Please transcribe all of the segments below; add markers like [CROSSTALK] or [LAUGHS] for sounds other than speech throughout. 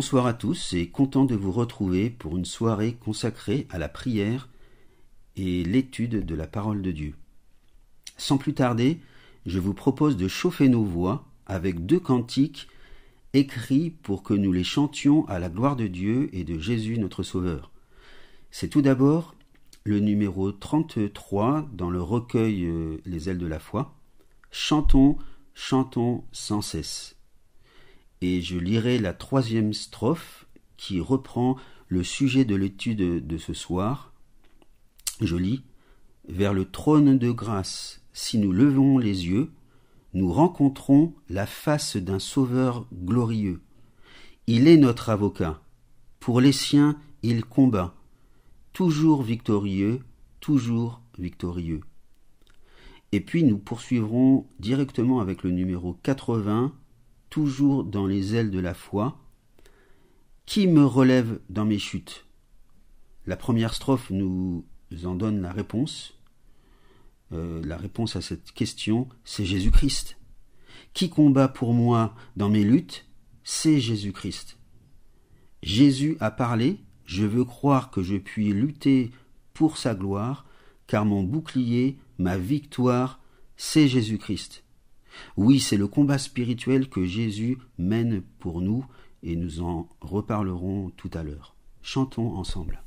Bonsoir à tous et content de vous retrouver pour une soirée consacrée à la prière et l'étude de la parole de Dieu. Sans plus tarder, je vous propose de chauffer nos voix avec deux cantiques écrits pour que nous les chantions à la gloire de Dieu et de Jésus notre Sauveur. C'est tout d'abord le numéro 33 dans le recueil euh, Les ailes de la foi. Chantons, chantons sans cesse et je lirai la troisième strophe qui reprend le sujet de l'étude de ce soir. Je lis Vers le trône de grâce, si nous levons les yeux, nous rencontrons la face d'un Sauveur glorieux. Il est notre avocat. Pour les siens, il combat. Toujours victorieux, toujours victorieux. Et puis nous poursuivrons directement avec le numéro 80 toujours dans les ailes de la foi. Qui me relève dans mes chutes La première strophe nous en donne la réponse. Euh, la réponse à cette question, c'est Jésus-Christ. Qui combat pour moi dans mes luttes C'est Jésus-Christ. Jésus a parlé, je veux croire que je puis lutter pour sa gloire, car mon bouclier, ma victoire, c'est Jésus-Christ. Oui, c'est le combat spirituel que Jésus mène pour nous, et nous en reparlerons tout à l'heure. Chantons ensemble.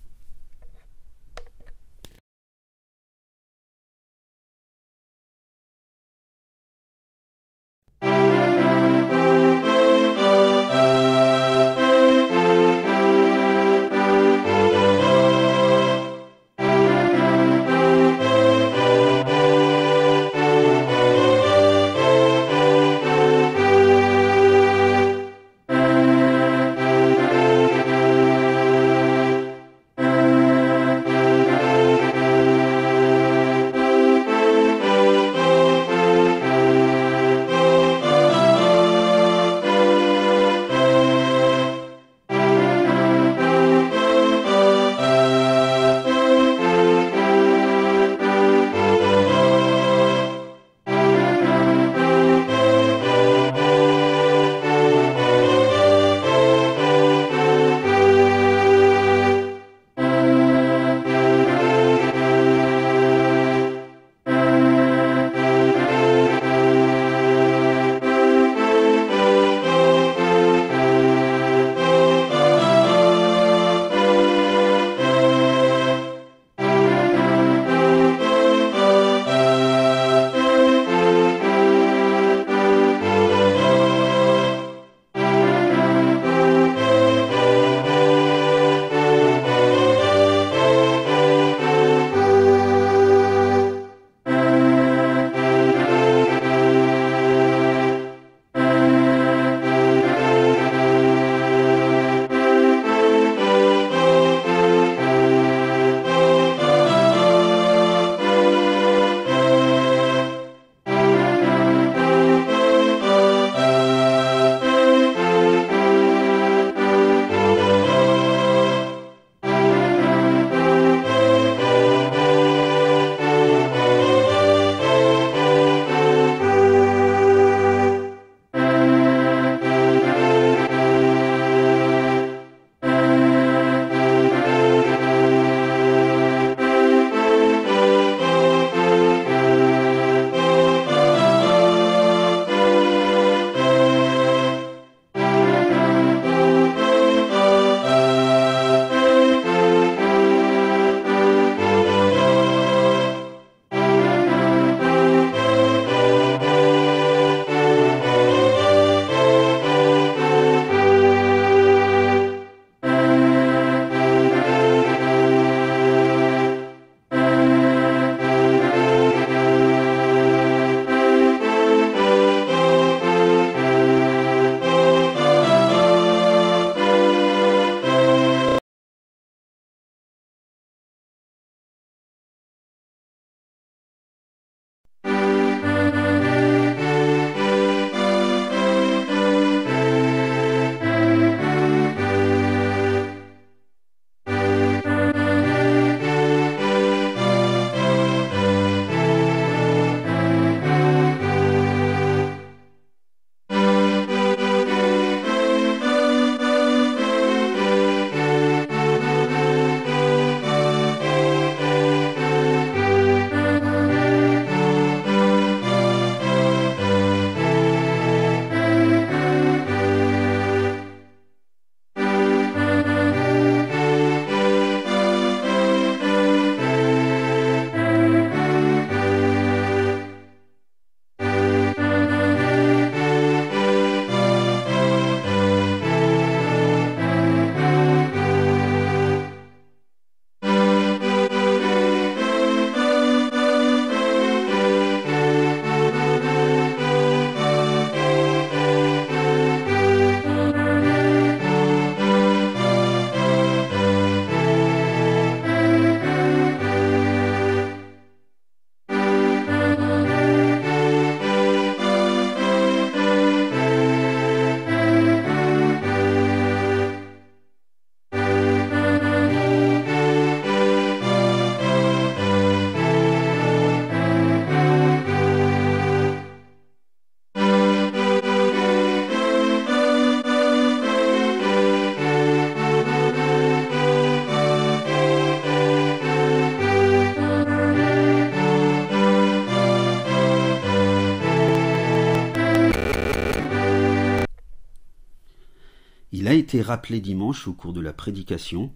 rappelé dimanche au cours de la prédication,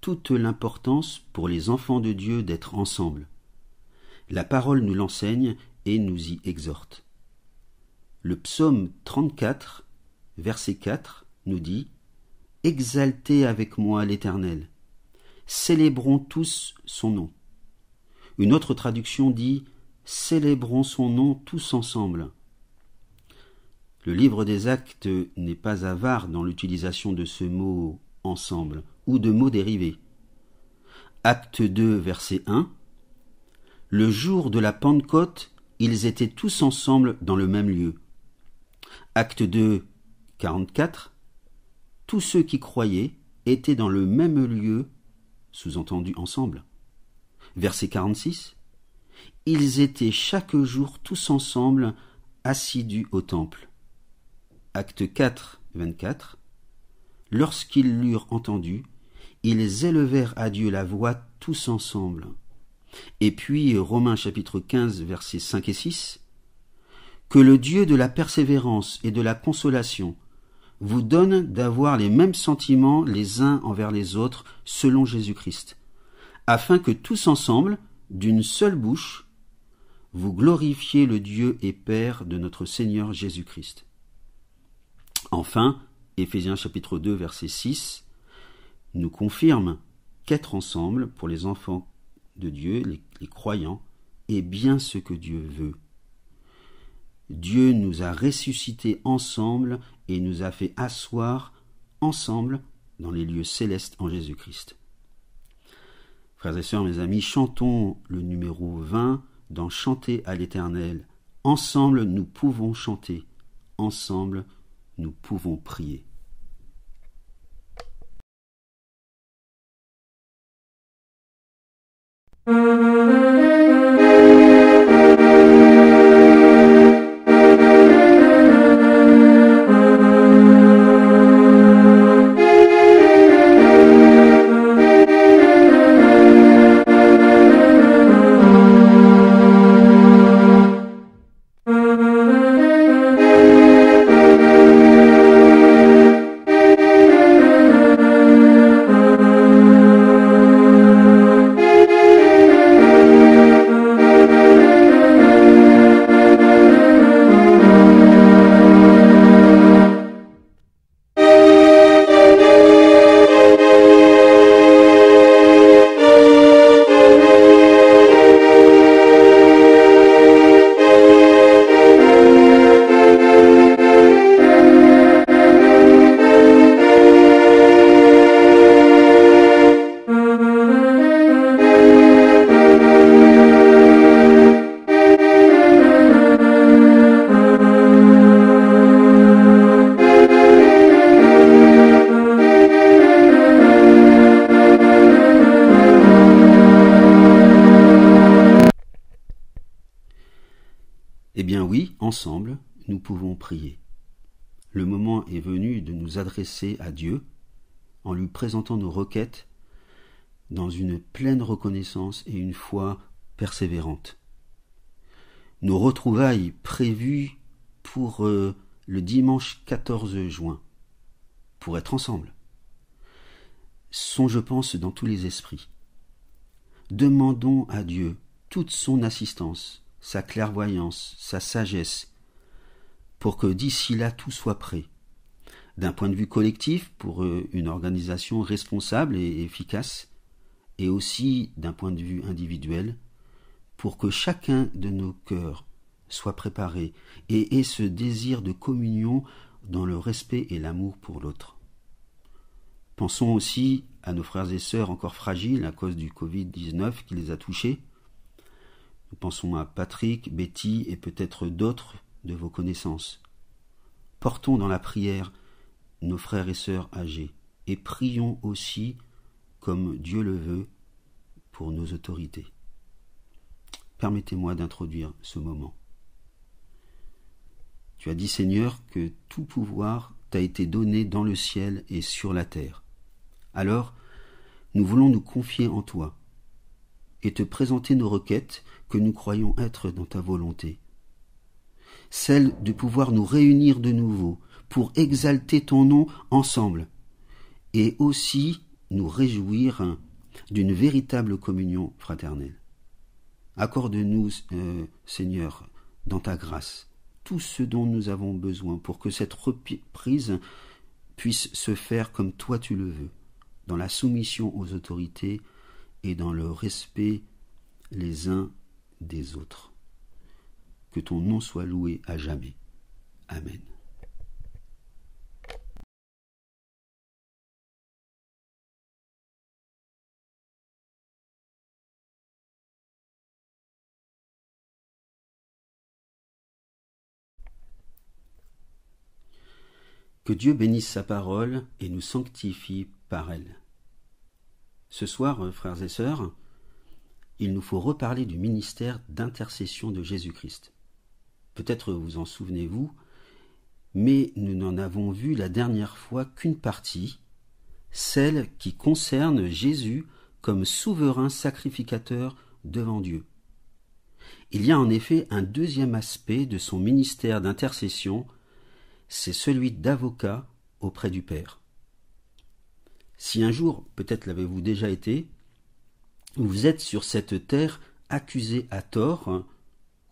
toute l'importance pour les enfants de Dieu d'être ensemble. La parole nous l'enseigne et nous y exhorte. Le psaume 34, verset 4, nous dit Exaltez avec moi l'Éternel, célébrons tous son nom. Une autre traduction dit Célébrons son nom tous ensemble. Le livre des actes n'est pas avare dans l'utilisation de ce mot ensemble ou de mots dérivés. Acte 2, verset 1 Le jour de la Pentecôte, ils étaient tous ensemble dans le même lieu. Acte 2, 44 Tous ceux qui croyaient étaient dans le même lieu, sous-entendu ensemble. Verset 46 Ils étaient chaque jour tous ensemble assidus au temple. Acte 4, 24. Lorsqu'ils l'eurent entendu, ils élevèrent à Dieu la voix tous ensemble. Et puis Romains chapitre 15 versets 5 et 6. Que le Dieu de la persévérance et de la consolation vous donne d'avoir les mêmes sentiments les uns envers les autres selon Jésus-Christ, afin que tous ensemble, d'une seule bouche, vous glorifiez le Dieu et Père de notre Seigneur Jésus-Christ. Enfin, Éphésiens chapitre 2 verset 6 nous confirme qu'être ensemble pour les enfants de Dieu, les, croyants, est bien ce que Dieu veut. Dieu nous a ressuscités ensemble et nous a fait asseoir ensemble dans les lieux célestes en Jésus-Christ. Frères et sœurs, mes amis, chantons le numéro 20 dans Chanter à l'Éternel. Ensemble, nous pouvons chanter. Ensemble, nous pouvons prier. Eh bien oui, ensemble, nous pouvons prier. Le moment est venu de nous adresser à Dieu en lui présentant nos requêtes dans une pleine reconnaissance et une foi persévérante. Nos retrouvailles prévues pour euh, le dimanche 14 juin, pour être ensemble, sont, je pense, dans tous les esprits. Demandons à Dieu toute son assistance sa clairvoyance, sa sagesse, pour que d'ici là tout soit prêt. D'un point de vue collectif, pour euh, une organisation responsable et efficace, et aussi d'un point de vue individuel, pour que chacun de nos cœurs soit préparé et ait ce désir de communion dans le respect et l'amour pour l'autre. Pensons aussi à nos frères et sœurs encore fragiles à cause du Covid-19 qui les a touchés, nous pensons à Patrick, Betty et peut-être d'autres de vos connaissances. Portons dans la prière nos frères et sœurs âgés et prions aussi, comme Dieu le veut, pour nos autorités. Permettez-moi d'introduire ce moment. Tu as dit Seigneur que tout pouvoir t'a été donné dans le ciel et sur la terre. Alors, nous voulons nous confier en toi et te présenter nos requêtes que nous croyons être dans ta volonté. Celle de pouvoir nous réunir de nouveau pour exalter ton nom ensemble et aussi nous réjouir d'une véritable communion fraternelle. Accorde-nous, euh, Seigneur, dans ta grâce, tout ce dont nous avons besoin pour que cette reprise puisse se faire comme toi tu le veux, dans la soumission aux autorités, et dans le respect les uns des autres. Que ton nom soit loué à jamais. Amen. Que Dieu bénisse sa parole et nous sanctifie par elle. Ce soir, euh, frères et sœurs, il nous faut reparler du ministère d'intercession de Jésus-Christ. Peut-être vous en souvenez-vous, mais nous n'en avons vu la dernière fois qu'une partie, celle qui concerne Jésus comme souverain sacrificateur devant Dieu. Il y a en effet un deuxième aspect de son ministère d'intercession, c'est celui d'avocat auprès du Père. Si un jour, peut-être l'avez-vous déjà été, vous êtes sur cette terre accusé à tort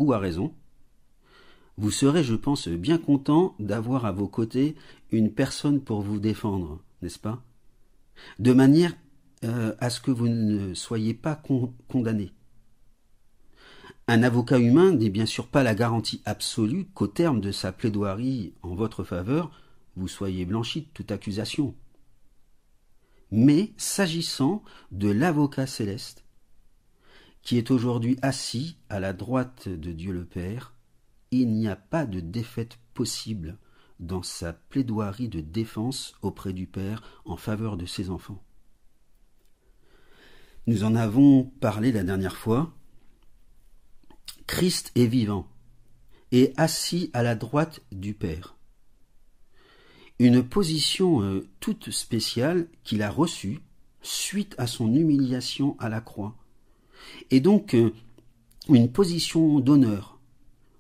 ou à raison, vous serez, je pense, bien content d'avoir à vos côtés une personne pour vous défendre, n'est-ce pas De manière euh, à ce que vous ne soyez pas condamné. Un avocat humain n'est bien sûr pas la garantie absolue qu'au terme de sa plaidoirie en votre faveur, vous soyez blanchi de toute accusation. Mais s'agissant de l'avocat céleste, qui est aujourd'hui assis à la droite de Dieu le Père, il n'y a pas de défaite possible dans sa plaidoirie de défense auprès du Père en faveur de ses enfants. Nous en avons parlé la dernière fois. Christ est vivant et assis à la droite du Père une position euh, toute spéciale qu'il a reçue suite à son humiliation à la croix, et donc euh, une position d'honneur,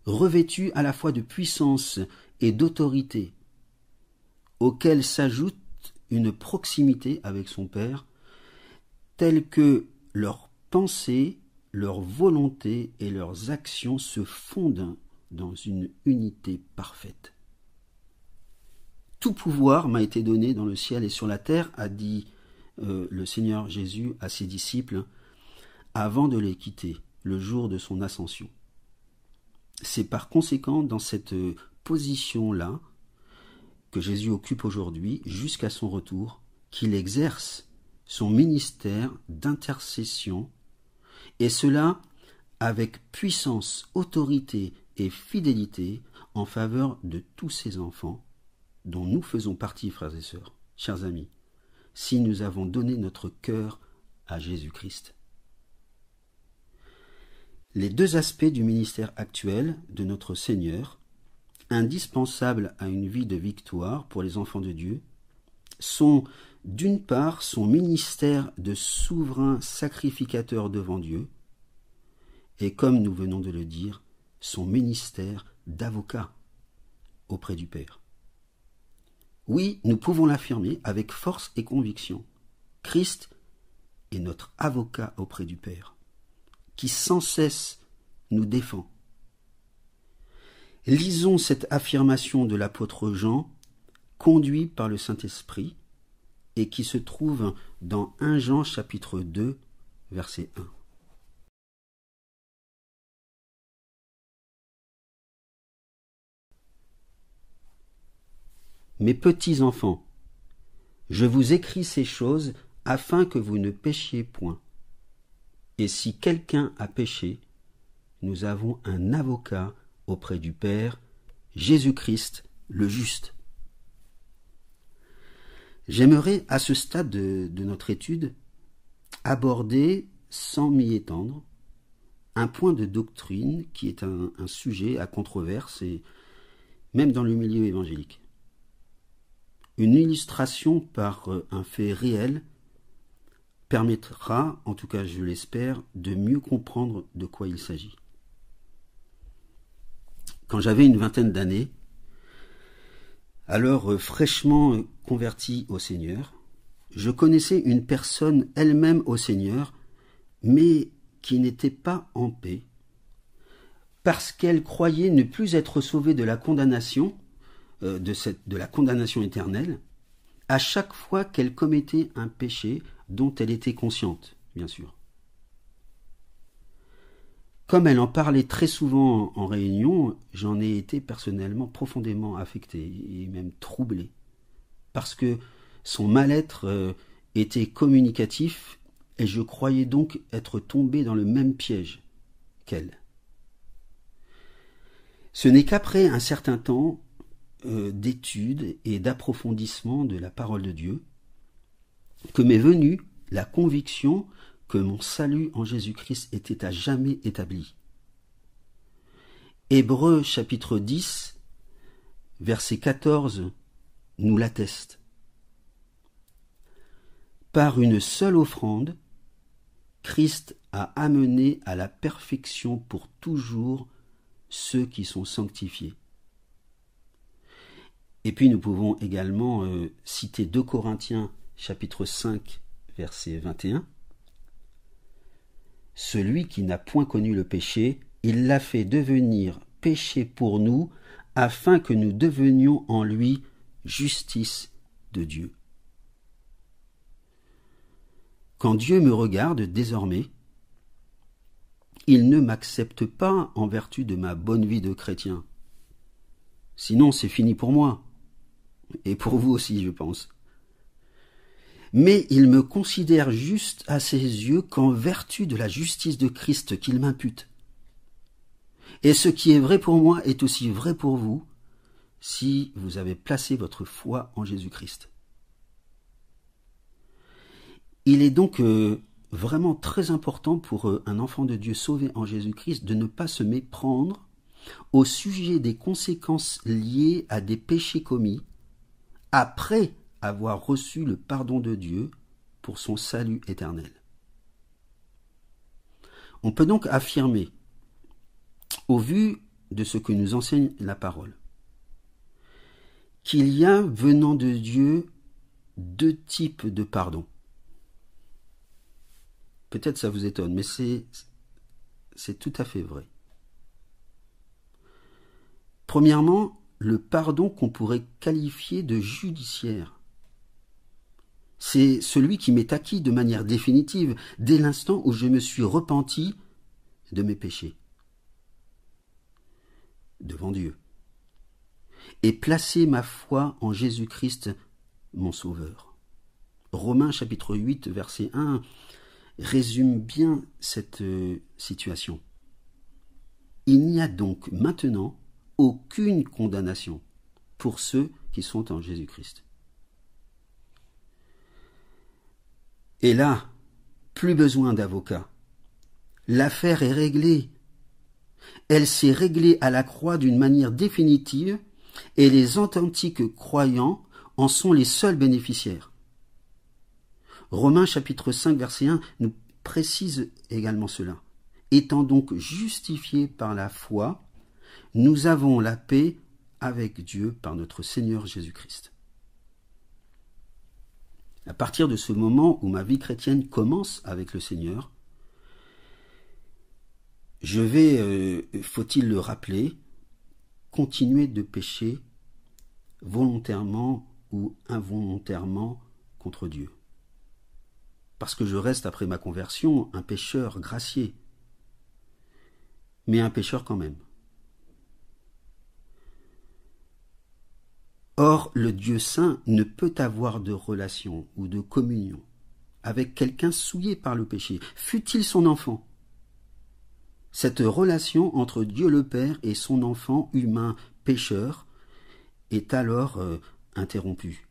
revêtue à la fois de puissance et d'autorité, auquel s'ajoute une proximité avec son Père, telle que leurs pensées, leurs volontés et leurs actions se fondent dans une unité parfaite. Tout pouvoir m'a été donné dans le ciel et sur la terre, a dit euh, le Seigneur Jésus à ses disciples avant de les quitter le jour de son ascension. C'est par conséquent dans cette position-là que Jésus occupe aujourd'hui jusqu'à son retour qu'il exerce son ministère d'intercession et cela avec puissance, autorité et fidélité en faveur de tous ses enfants dont nous faisons partie, frères et sœurs, chers amis, si nous avons donné notre cœur à Jésus-Christ. Les deux aspects du ministère actuel de notre Seigneur, indispensables à une vie de victoire pour les enfants de Dieu, sont d'une part son ministère de souverain sacrificateur devant Dieu, et comme nous venons de le dire, son ministère d'avocat auprès du Père. Oui, nous pouvons l'affirmer avec force et conviction. Christ est notre avocat auprès du Père, qui sans cesse nous défend. Lisons cette affirmation de l'apôtre Jean, conduit par le Saint-Esprit, et qui se trouve dans 1 Jean chapitre 2, verset 1. Mes petits enfants, je vous écris ces choses afin que vous ne péchiez point. Et si quelqu'un a péché, nous avons un avocat auprès du Père, Jésus-Christ le juste. J'aimerais, à ce stade de, notre étude, aborder, sans m'y étendre, un point de doctrine qui est un, un sujet à controverse, et même dans le milieu évangélique. Une illustration par euh, un fait réel permettra, en tout cas je l'espère, de mieux comprendre de quoi il s'agit. Quand j'avais une vingtaine d'années, alors euh, fraîchement euh, converti au Seigneur, je connaissais une personne elle-même au Seigneur, mais qui n'était pas en paix, parce qu'elle croyait ne plus être sauvée de la condamnation, euh, de, de la condamnation éternelle à chaque fois qu'elle commettait un péché dont elle était consciente, bien sûr. Comme elle en parlait très souvent en réunion, j'en ai été personnellement profondément affecté et même troublé, parce que son mal-être euh, était communicatif et je croyais donc être tombé dans le même piège qu'elle. Ce n'est qu'après un certain temps euh, d'étude et d'approfondissement de la parole de Dieu que m'est venue la conviction que mon salut en Jésus-Christ était à jamais établi. Hébreux chapitre 10, verset 14 nous l'atteste. Par une seule offrande, Christ a amené à la perfection pour toujours ceux qui sont sanctifiés. Et puis nous pouvons également euh, citer 2 Corinthiens chapitre 5 verset 21. Celui qui n'a point connu le péché, il l'a fait devenir péché pour nous, afin que nous devenions en lui justice de Dieu. Quand Dieu me regarde désormais, il ne m'accepte pas en vertu de ma bonne vie de chrétien. Sinon c'est fini pour moi et pour vous aussi, je pense. Mais il me considère juste à ses yeux qu'en vertu de la justice de Christ qu'il m'impute. Et ce qui est vrai pour moi est aussi vrai pour vous, si vous avez placé votre foi en Jésus-Christ. Il est donc euh, vraiment très important pour euh, un enfant de Dieu sauvé en Jésus-Christ de ne pas se méprendre au sujet des conséquences liées à des péchés commis après avoir reçu le pardon de Dieu pour son salut éternel. On peut donc affirmer, au vu de ce que nous enseigne la parole, qu'il y a venant de Dieu deux types de pardon. Peut-être ça vous étonne, mais c'est tout à fait vrai. Premièrement, le pardon qu'on pourrait qualifier de judiciaire. C'est celui qui m'est acquis de manière définitive dès l'instant où je me suis repenti de mes péchés devant Dieu et placé ma foi en Jésus-Christ mon Sauveur. Romains chapitre 8 verset 1 résume bien cette euh, situation. Il n'y a donc maintenant aucune condamnation pour ceux qui sont en Jésus-Christ. Et là, plus besoin d'avocat. L'affaire est réglée. Elle s'est réglée à la croix d'une manière définitive et les authentiques croyants en sont les seuls bénéficiaires. Romains chapitre 5 verset 1 nous précise également cela. Étant donc justifiés par la foi, nous avons la paix avec Dieu par notre Seigneur Jésus-Christ. À partir de ce moment où ma vie chrétienne commence avec le Seigneur, je vais, euh, faut-il le rappeler, continuer de pécher volontairement ou involontairement contre Dieu. Parce que je reste, après ma conversion, un pécheur gracié, mais un pécheur quand même. Or, le Dieu saint ne peut avoir de relation ou de communion avec quelqu'un souillé par le péché, fût-il son enfant. Cette relation entre Dieu le Père et son enfant humain pécheur est alors euh, interrompue.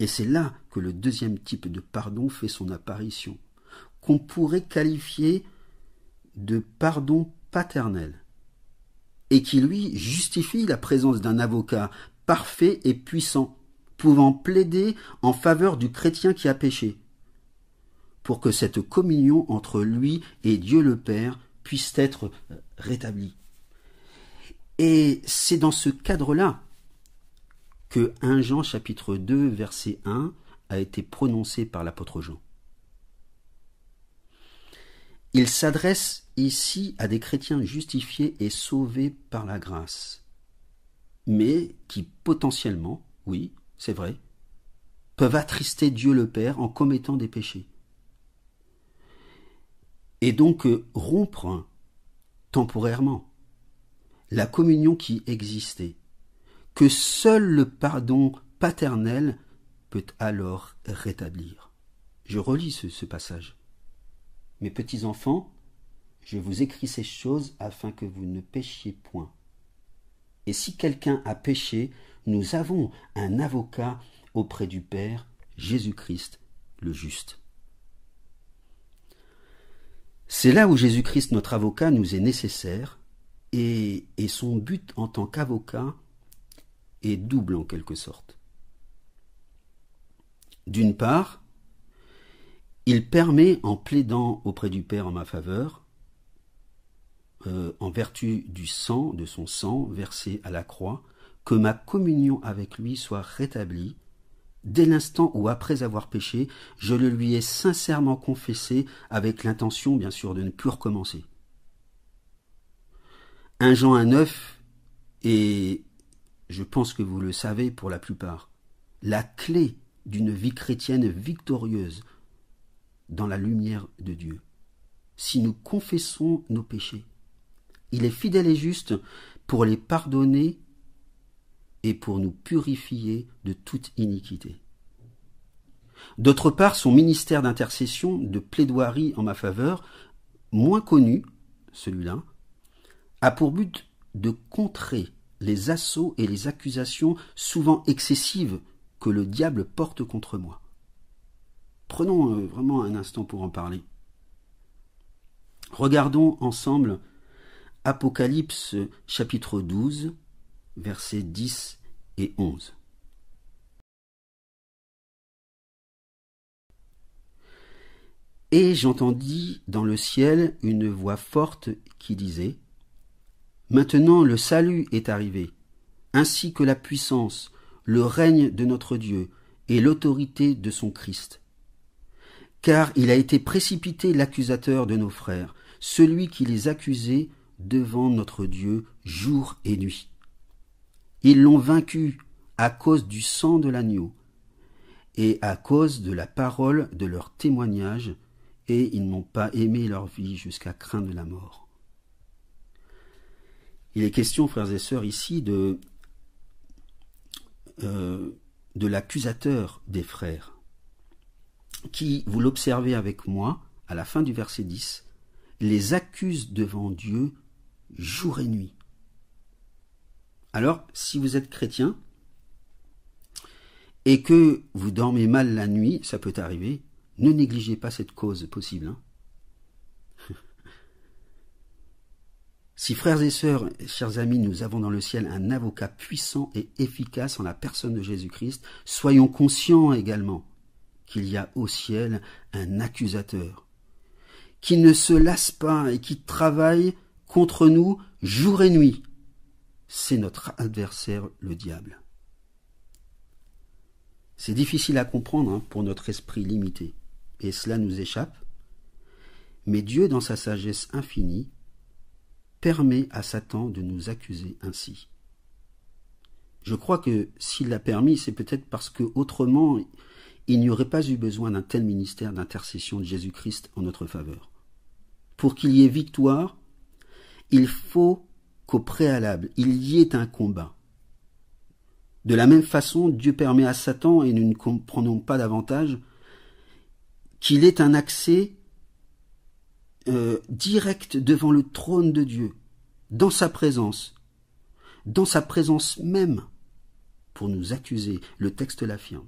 Et c'est là que le deuxième type de pardon fait son apparition, qu'on pourrait qualifier de pardon paternel et qui lui justifie la présence d'un avocat parfait et puissant, pouvant plaider en faveur du chrétien qui a péché, pour que cette communion entre lui et Dieu le Père puisse être euh, rétablie. Et c'est dans ce cadre-là que 1 Jean chapitre 2 verset 1 a été prononcé par l'apôtre Jean. Il s'adresse ici à des chrétiens justifiés et sauvés par la grâce, mais qui potentiellement, oui, c'est vrai, peuvent attrister Dieu le Père en commettant des péchés. Et donc euh, rompre hein, temporairement la communion qui existait, que seul le pardon paternel peut alors rétablir. Je relis ce passage. Mes petits enfants, je vous écris ces choses afin que vous ne péchiez point. Et si quelqu'un a péché, nous avons un avocat auprès du Père, Jésus-Christ le juste. C'est là où Jésus-Christ, notre avocat, nous est nécessaire, et, et son but en tant qu'avocat est double en quelque sorte. D'une part, il permet, en plaidant auprès du Père en ma faveur, euh, en vertu du sang, de son sang versé à la croix, que ma communion avec lui soit rétablie, dès l'instant où, après avoir péché, je le lui ai sincèrement confessé, avec l'intention, bien sûr, de ne plus recommencer. 1 Jean 1,9, et je pense que vous le savez pour la plupart, la clé d'une vie chrétienne victorieuse, dans la lumière de Dieu. Si nous confessons nos péchés, il est fidèle et juste pour les pardonner et pour nous purifier de toute iniquité. D'autre part, son ministère d'intercession, de plaidoirie en ma faveur, moins connu, celui-là, a pour but de contrer les assauts et les accusations souvent excessives que le diable porte contre moi. Prenons euh, vraiment un instant pour en parler. Regardons ensemble Apocalypse chapitre 12, versets 10 et 11. Et j'entendis dans le ciel une voix forte qui disait Maintenant le salut est arrivé, ainsi que la puissance, le règne de notre Dieu et l'autorité de son Christ car il a été précipité l'accusateur de nos frères, celui qui les accusait devant notre Dieu jour et nuit. Ils l'ont vaincu à cause du sang de l'agneau et à cause de la parole de leur témoignage, et ils n'ont pas aimé leur vie jusqu'à craindre la mort. Il est question, frères et sœurs, ici de, euh, de l'accusateur des frères qui, vous l'observez avec moi, à la fin du verset 10, les accuse devant Dieu jour et nuit. Alors, si vous êtes chrétien et que vous dormez mal la nuit, ça peut arriver, ne négligez pas cette cause possible. Hein. [LAUGHS] si frères et sœurs, chers amis, nous avons dans le ciel un avocat puissant et efficace en la personne de Jésus-Christ, soyons conscients également qu'il y a au ciel un accusateur, qui ne se lasse pas et qui travaille contre nous jour et nuit. C'est notre adversaire le diable. C'est difficile à comprendre hein, pour notre esprit limité, et cela nous échappe. Mais Dieu, dans sa sagesse infinie, permet à Satan de nous accuser ainsi. Je crois que s'il l'a permis, c'est peut-être parce que autrement il n'y aurait pas eu besoin d'un tel ministère d'intercession de Jésus-Christ en notre faveur. Pour qu'il y ait victoire, il faut qu'au préalable, il y ait un combat. De la même façon, Dieu permet à Satan, et nous ne comprenons pas davantage, qu'il ait un accès euh, direct devant le trône de Dieu, dans sa présence, dans sa présence même, pour nous accuser. Le texte l'affirme.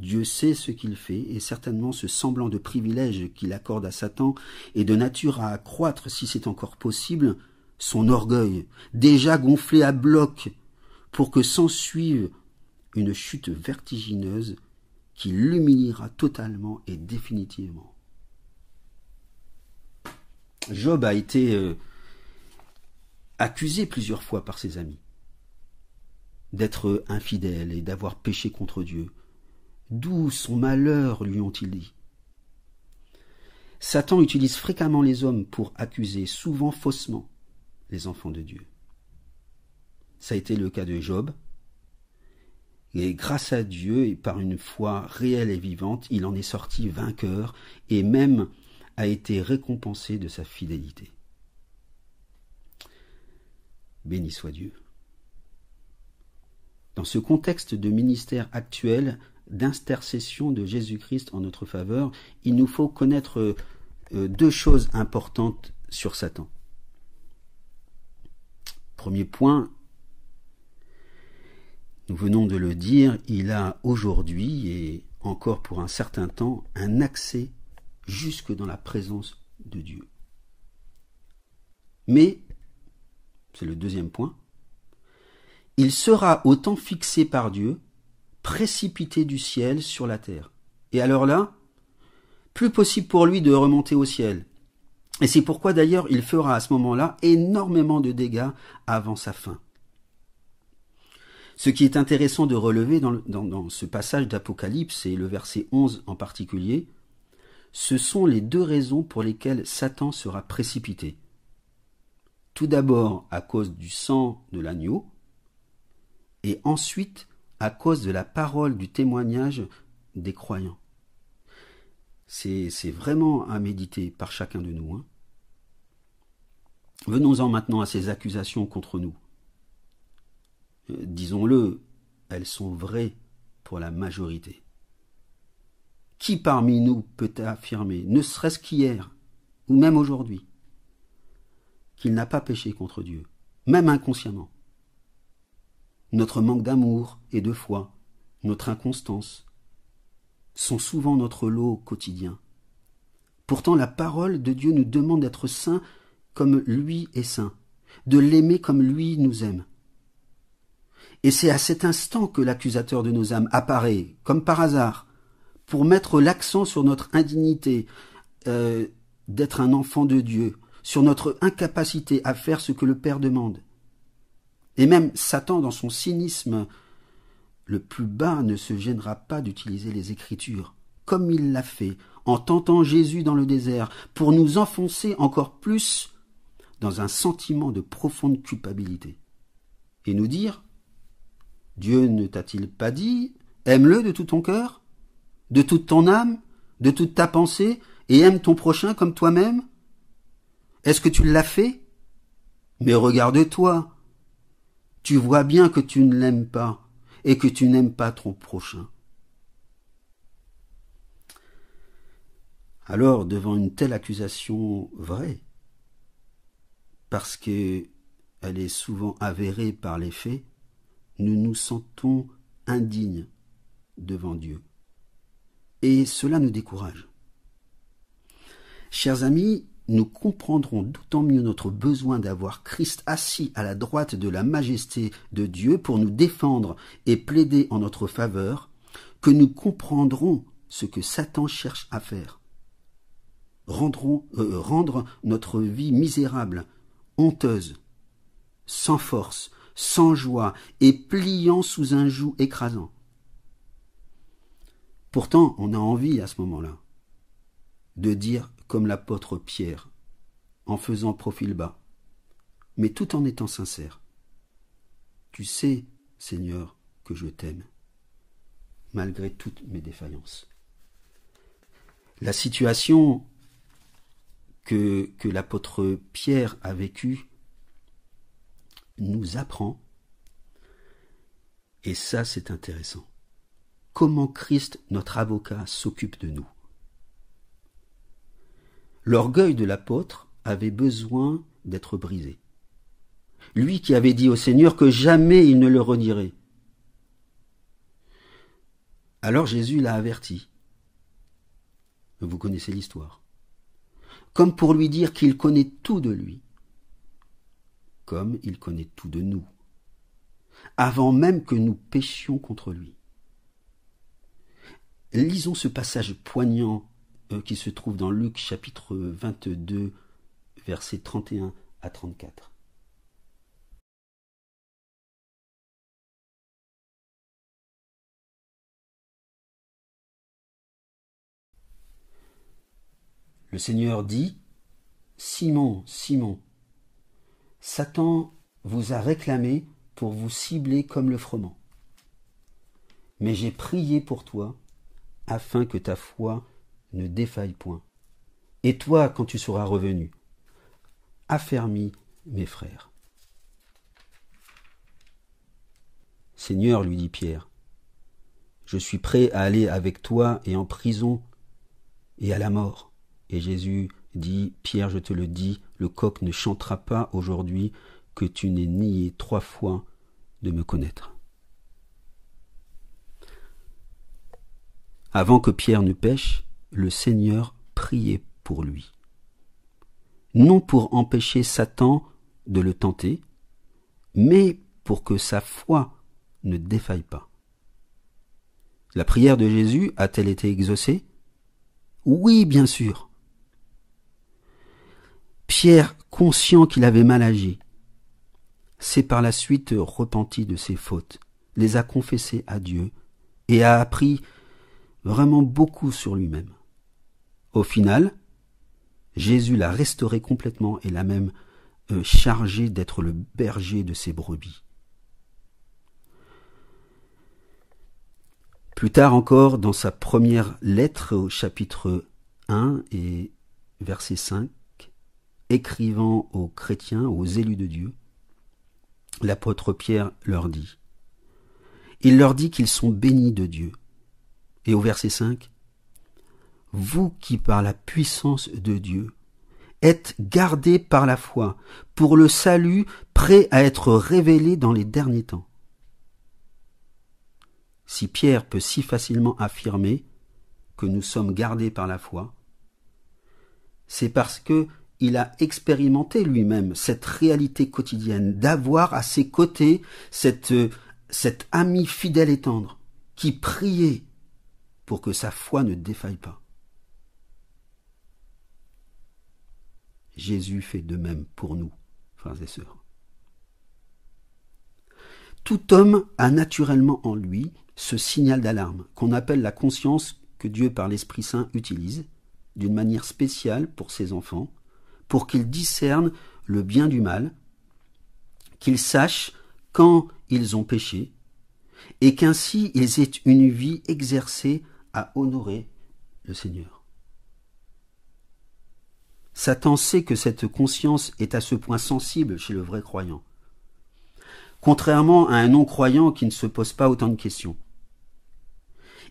Dieu sait ce qu'il fait, et certainement ce semblant de privilège qu'il accorde à Satan est de nature à accroître, si c'est encore possible, son orgueil, déjà gonflé à bloc, pour que s'ensuive une chute vertigineuse qui l'humiliera totalement et définitivement. Job a été euh, accusé plusieurs fois par ses amis d'être infidèle et d'avoir péché contre Dieu, D'où son malheur lui ont-ils dit Satan utilise fréquemment les hommes pour accuser, souvent faussement, les enfants de Dieu. Ça a été le cas de Job. Et grâce à Dieu et par une foi réelle et vivante, il en est sorti vainqueur et même a été récompensé de sa fidélité. Béni soit Dieu. Dans ce contexte de ministère actuel, d'intercession de Jésus-Christ en notre faveur, il nous faut connaître euh, deux choses importantes sur Satan. Premier point, nous venons de le dire, il a aujourd'hui et encore pour un certain temps un accès jusque dans la présence de Dieu. Mais, c'est le deuxième point, il sera autant fixé par Dieu précipité du ciel sur la terre. Et alors là, plus possible pour lui de remonter au ciel. Et c'est pourquoi d'ailleurs il fera à ce moment-là énormément de dégâts avant sa fin. Ce qui est intéressant de relever dans, ce passage d'Apocalypse, et le verset 11 en particulier, ce sont les deux raisons pour lesquelles Satan sera précipité. Tout d'abord à cause du sang de l'agneau, et ensuite à cause de la parole, du témoignage des croyants. C'est vraiment à méditer par chacun de nous. Hein. Venons-en maintenant à ces accusations contre nous. Euh, disons-le, elles sont vraies pour la majorité. Qui parmi nous peut affirmer, ne serait-ce qu'hier, ou même aujourd'hui, qu'il n'a pas péché contre Dieu, même inconsciemment notre manque d'amour et de foi, notre inconstance, sont souvent notre lot quotidien. Pourtant la parole de Dieu nous demande d'être saints comme lui est saint, de l'aimer comme lui nous aime. Et c'est à cet instant que l'accusateur de nos âmes apparaît, comme par hasard, pour mettre l'accent sur notre indignité euh, d'être un enfant de Dieu, sur notre incapacité à faire ce que le Père demande. Et même Satan, dans son cynisme le plus bas, ne se gênera pas d'utiliser les Écritures, comme il l'a fait en tentant Jésus dans le désert, pour nous enfoncer encore plus dans un sentiment de profonde culpabilité, et nous dire Dieu ne t'a-t-il pas dit Aime-le de tout ton cœur, de toute ton âme, de toute ta pensée, et aime ton prochain comme toi-même Est-ce que tu l'as fait Mais regarde-toi, tu vois bien que tu ne l'aimes pas et que tu n'aimes pas ton prochain. Alors, devant une telle accusation vraie, parce qu'elle est souvent avérée par les faits, nous nous sentons indignes devant Dieu. Et cela nous décourage. Chers amis, nous comprendrons d'autant mieux notre besoin d'avoir Christ assis à la droite de la majesté de Dieu pour nous défendre et plaider en notre faveur, que nous comprendrons ce que Satan cherche à faire. Euh, euh, rendre notre vie misérable, honteuse, sans force, sans joie et pliant sous un joug écrasant. Pourtant, on a envie à ce moment-là de dire comme l'apôtre Pierre, en faisant profil bas, mais tout en étant sincère. Tu sais, Seigneur, que je t'aime, malgré toutes mes défaillances. La situation que, que l'apôtre Pierre a vécue nous apprend, et ça c'est intéressant, comment Christ, notre avocat, s'occupe de nous. L'orgueil de l'apôtre avait besoin d'être brisé. Lui qui avait dit au Seigneur que jamais il ne le renierait. Alors Jésus l'a averti. Vous connaissez l'histoire. Comme pour lui dire qu'il connaît tout de lui, comme il connaît tout de nous, avant même que nous péchions contre lui. Lisons ce passage poignant euh, qui se trouve dans Luc chapitre 22, versets 31 à 34. Le Seigneur dit, Simon, Simon, Satan vous a réclamé pour vous cibler comme le froment. Mais j'ai prié pour toi, afin que ta foi ne défaille point. Et toi, quand tu seras revenu, affermis mes frères. Seigneur, lui dit Pierre, je suis prêt à aller avec toi et en prison et à la mort. Et Jésus dit, Pierre, je te le dis, le coq ne chantera pas aujourd'hui que tu n'aies nié trois fois de me connaître. Avant que Pierre ne pêche, le Seigneur priait pour lui. Non pour empêcher Satan de le tenter, mais pour que sa foi ne défaille pas. La prière de Jésus a-t-elle été exaucée Oui, bien sûr. Pierre, conscient qu'il avait mal agi, s'est par la suite repenti de ses fautes, les a confessées à Dieu et a appris vraiment beaucoup sur lui-même. Au final, Jésus l'a restauré complètement et l'a même euh, chargé d'être le berger de ses brebis. Plus tard encore, dans sa première lettre au chapitre 1 et verset 5, écrivant aux chrétiens, aux élus de Dieu, l'apôtre Pierre leur dit, il leur dit qu'ils sont bénis de Dieu. Et au verset 5, vous qui par la puissance de Dieu êtes gardés par la foi pour le salut prêt à être révélé dans les derniers temps. Si Pierre peut si facilement affirmer que nous sommes gardés par la foi, c'est parce que il a expérimenté lui-même cette réalité quotidienne d'avoir à ses côtés cette, cet amie fidèle et tendre qui priait pour que sa foi ne défaille pas. Jésus fait de même pour nous, frères et sœurs. Tout homme a naturellement en lui ce signal d'alarme qu'on appelle la conscience que Dieu par l'Esprit Saint utilise d'une manière spéciale pour ses enfants, pour qu'ils discernent le bien du mal, qu'ils sachent quand ils ont péché, et qu'ainsi ils aient une vie exercée à honorer le Seigneur. Satan sait que cette conscience est à ce point sensible chez le vrai croyant. Contrairement à un non-croyant qui ne se pose pas autant de questions.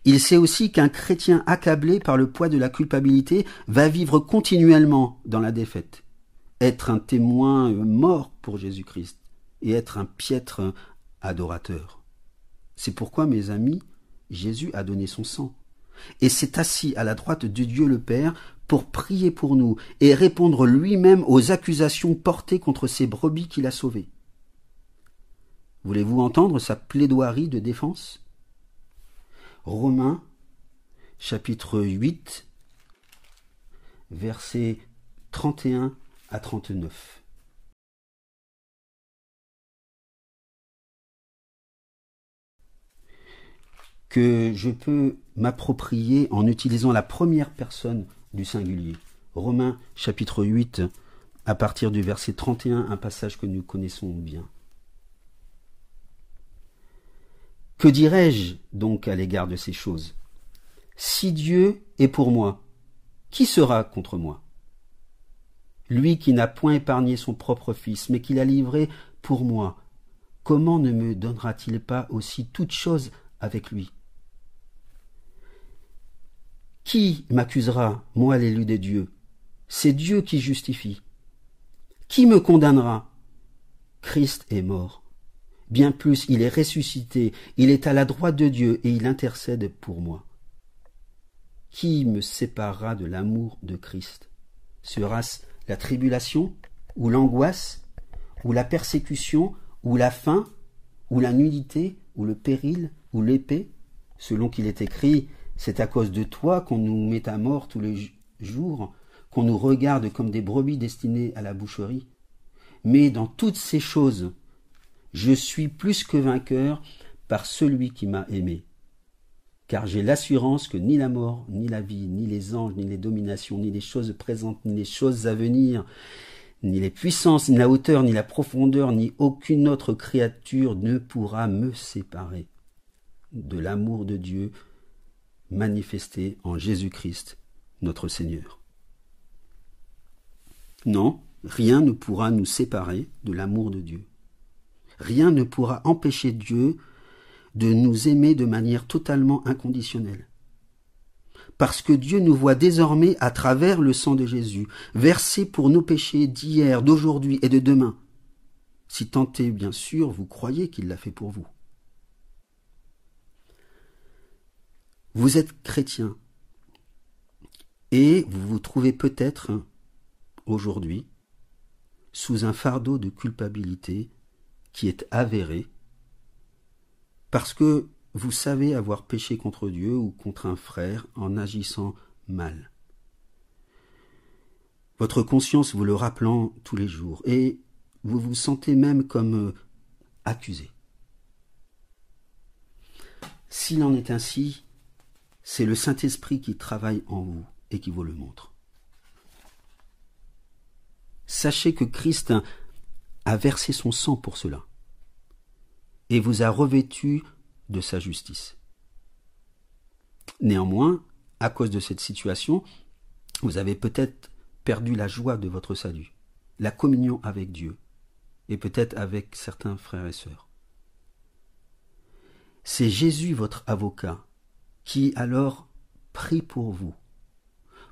Il sait aussi qu'un chrétien accablé par le poids de la culpabilité va vivre continuellement dans la défaite, être un témoin mort pour Jésus-Christ et être un piètre adorateur. C'est pourquoi, mes amis, Jésus a donné son sang et s'est assis à la droite de Dieu le Père pour prier pour nous et répondre lui-même aux accusations portées contre ces brebis qu'il a sauvées. Voulez-vous entendre sa plaidoirie de défense Romains chapitre 8 versets 31 à 39. que je peux m'approprier en utilisant la première personne du singulier. Romains chapitre 8, à partir du verset 31, un passage que nous connaissons bien. Que dirais-je donc à l'égard de ces choses Si Dieu est pour moi, qui sera contre moi Lui qui n'a point épargné son propre Fils, mais qui l'a livré pour moi, comment ne me donnera-t-il pas aussi toute chose avec lui qui m'accusera, moi l'élu des dieux C'est Dieu qui justifie. Qui me condamnera Christ est mort. Bien plus, il est ressuscité, il est à la droite de Dieu et il intercède pour moi. Qui me séparera de l'amour de Christ Sera-ce la tribulation ou l'angoisse ou la persécution ou la faim ou la nudité ou le péril ou l'épée Selon qu'il est écrit, c'est à cause de toi qu'on nous met à mort tous les jours, qu'on nous regarde comme des brebis destinées à la boucherie. Mais dans toutes ces choses, je suis plus que vainqueur par celui qui m'a aimé. Car j'ai l'assurance que ni la mort, ni la vie, ni les anges, ni les dominations, ni les choses présentes, ni les choses à venir, ni les puissances, ni la hauteur, ni la profondeur, ni aucune autre créature ne pourra me séparer de l'amour de Dieu manifesté en Jésus-Christ, notre Seigneur. Non, rien ne pourra nous séparer de l'amour de Dieu. Rien ne pourra empêcher Dieu de nous aimer de manière totalement inconditionnelle. Parce que Dieu nous voit désormais à travers le sang de Jésus, versé pour nos péchés d'hier, d'aujourd'hui et de demain. Si tenté, bien sûr, vous croyez qu'il l'a fait pour vous. Vous êtes chrétien et vous vous trouvez peut-être aujourd'hui sous un fardeau de culpabilité qui est avéré parce que vous savez avoir péché contre Dieu ou contre un frère en agissant mal. Votre conscience vous le rappelant tous les jours et vous vous sentez même comme euh, accusé. S'il en est ainsi, c'est le Saint-Esprit qui travaille en vous et qui vous le montre. Sachez que Christ a versé son sang pour cela et vous a revêtu de sa justice. Néanmoins, à cause de cette situation, vous avez peut-être perdu la joie de votre salut, la communion avec Dieu, et peut-être avec certains frères et sœurs. C'est Jésus votre avocat qui alors prie pour vous,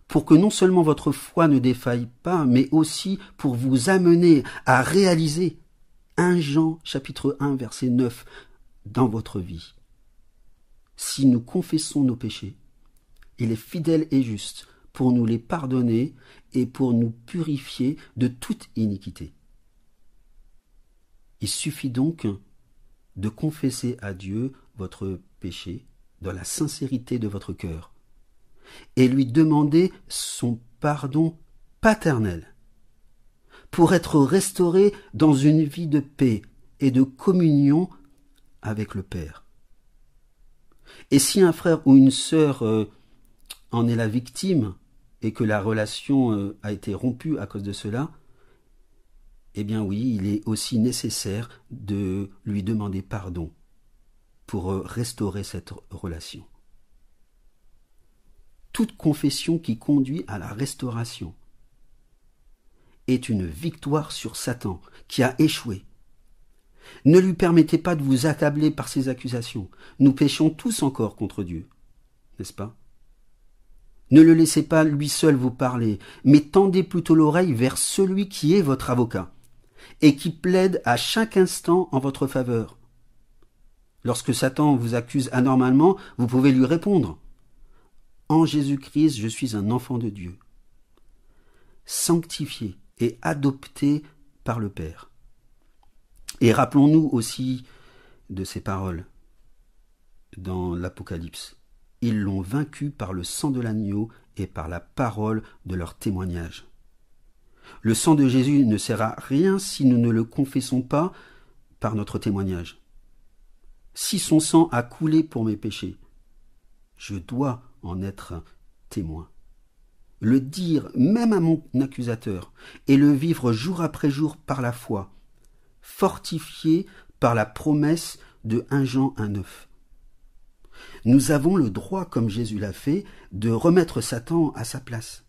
pour que non seulement votre foi ne défaille pas, mais aussi pour vous amener à réaliser un Jean chapitre 1 verset 9 dans votre vie. Si nous confessons nos péchés, il est fidèle et juste pour nous les pardonner et pour nous purifier de toute iniquité. Il suffit donc de confesser à Dieu votre péché dans la sincérité de votre cœur, et lui demander son pardon paternel, pour être restauré dans une vie de paix et de communion avec le Père. Et si un frère ou une sœur euh, en est la victime et que la relation euh, a été rompue à cause de cela, eh bien oui, il est aussi nécessaire de lui demander pardon pour euh, restaurer cette relation. Toute confession qui conduit à la restauration est une victoire sur Satan qui a échoué. Ne lui permettez pas de vous accabler par ses accusations. Nous péchons tous encore contre Dieu, n'est-ce pas Ne le laissez pas lui seul vous parler, mais tendez plutôt l'oreille vers celui qui est votre avocat et qui plaide à chaque instant en votre faveur Lorsque Satan vous accuse anormalement, vous pouvez lui répondre. En Jésus-Christ, je suis un enfant de Dieu, sanctifié et adopté par le Père. Et rappelons-nous aussi de ces paroles dans l'Apocalypse. Ils l'ont vaincu par le sang de l'agneau et par la parole de leur témoignage. Le sang de Jésus ne sert à rien si nous ne le confessons pas par notre témoignage si son sang a coulé pour mes péchés, je dois en être témoin. Le dire même à mon accusateur et le vivre jour après jour par la foi, fortifié par la promesse de 1 Jean 1.9. Nous avons le droit, comme Jésus l'a fait, de remettre Satan à sa place,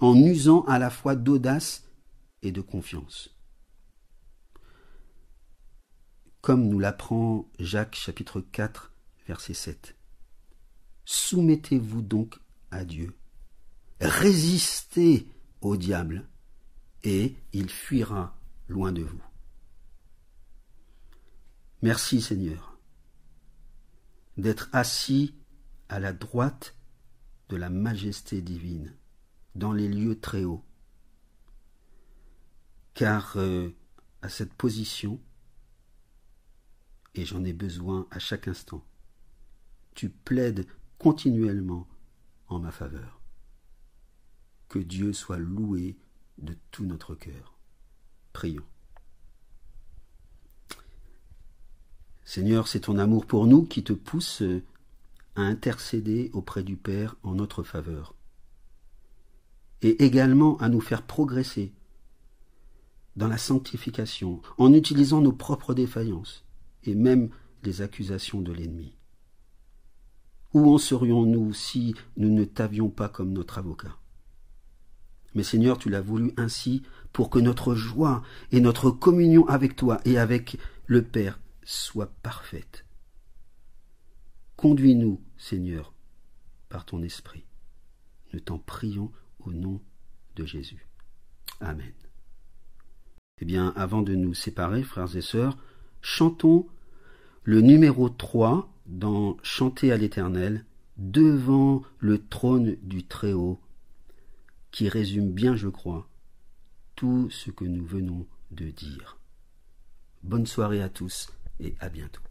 en usant à la fois d'audace et de confiance. comme nous l'apprend Jacques chapitre 4 verset 7. Soumettez-vous donc à Dieu. Résistez au diable et il fuira loin de vous. Merci Seigneur d'être assis à la droite de la majesté divine, dans les lieux très hauts. Car euh, à cette position, et j'en ai besoin à chaque instant. Tu plaides continuellement en ma faveur. Que Dieu soit loué de tout notre cœur. Prions. Seigneur, c'est ton amour pour nous qui te pousse à intercéder auprès du Père en notre faveur, et également à nous faire progresser dans la sanctification en utilisant nos propres défaillances et même les accusations de l'ennemi. Où en serions-nous si nous ne t'avions pas comme notre avocat Mais Seigneur, tu l'as voulu ainsi pour que notre joie et notre communion avec toi et avec le Père soient parfaites. Conduis-nous, Seigneur, par ton esprit. Nous t'en prions au nom de Jésus. Amen. Eh bien, avant de nous séparer, frères et sœurs, chantons le numéro 3 dans Chanter à l'Éternel, devant le trône du Très-Haut, qui résume bien, je crois, tout ce que nous venons de dire. Bonne soirée à tous et à bientôt.